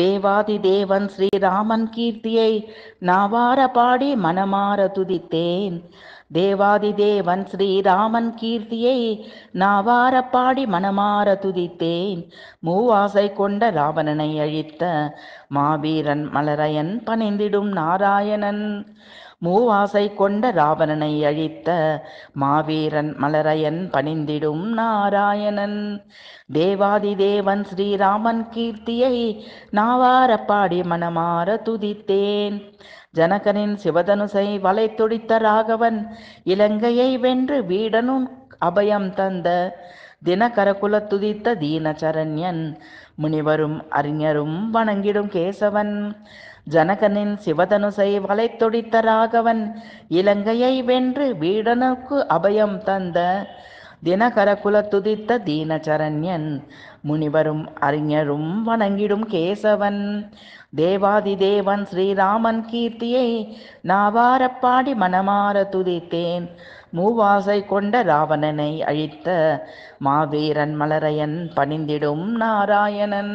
தேவாதி தேவன் ஸ்ரீராமன் கீர்த்தியை நாவார பாடி மனமாற துதித்தேன் தேவாதி தேவன் ஸ்ரீராமன் கீர்த்தியை நாவார பாடி மனமாற துதித்தேன் மூவாசை கொண்ட ராவணனை அழித்த மாவீரன் மலரையன் பணிந்திடும் நாராயணன் மூவாசை கொண்ட ராவணனை அழித்த மாவீரன் மலரையன் பணிந்திடும் நாராயணன் தேவாதி தேவன் ஸ்ரீராமன் கீர்த்தியை நாவார பாடி மனமாற துதித்தேன் ஜனகனின் சிவதனுசை வலை துடித்த ராகவன் இலங்கையை வென்று வீடனும் அபயம் தந்த தினகரகுல துதித்த தீனச்சரண்யன் முனிவரும் அறிஞரும் வணங்கிடும் கேசவன் ஜனகனின் சிவதனுசை வளைத்தொடித்த ராகவன் இலங்கையை வென்று வீடனுக்கு அபயம் தந்த தினகர குலத்துதித்த தீனச்சரண்யன் முனிவரும் அறிஞரும் வணங்கிடும் கேசவன் தேவாதி தேவன் ஸ்ரீராமன் கீர்த்தியை நாவாரப்பாடி மனமாற துதித்தேன் மூவாசை கொண்ட ராவணனை அழித்த மாவீரன் மலரையன் பணிந்திடும் நாராயணன்